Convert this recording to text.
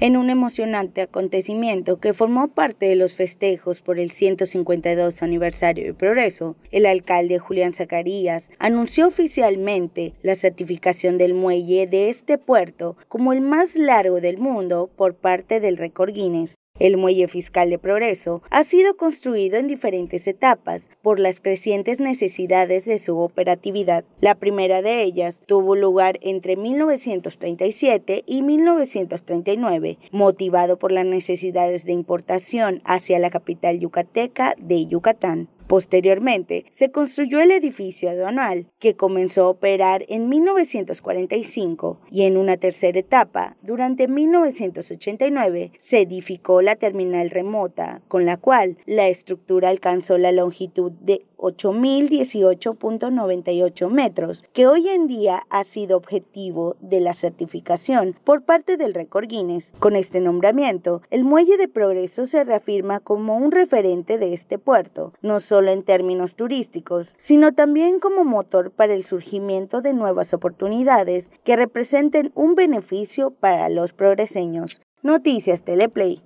en un emocionante acontecimiento que formó parte de los festejos por el 152 aniversario de Progreso, el alcalde Julián Zacarías anunció oficialmente la certificación del muelle de este puerto como el más largo del mundo por parte del récord Guinness. El muelle fiscal de Progreso ha sido construido en diferentes etapas por las crecientes necesidades de su operatividad. La primera de ellas tuvo lugar entre 1937 y 1939, motivado por las necesidades de importación hacia la capital yucateca de Yucatán. Posteriormente, se construyó el edificio aduanal, que comenzó a operar en 1945 y en una tercera etapa, durante 1989, se edificó la terminal remota, con la cual la estructura alcanzó la longitud de 8.018.98 metros, que hoy en día ha sido objetivo de la certificación por parte del récord Guinness. Con este nombramiento, el Muelle de Progreso se reafirma como un referente de este puerto, no solo en términos turísticos, sino también como motor para el surgimiento de nuevas oportunidades que representen un beneficio para los progreseños. Noticias Teleplay.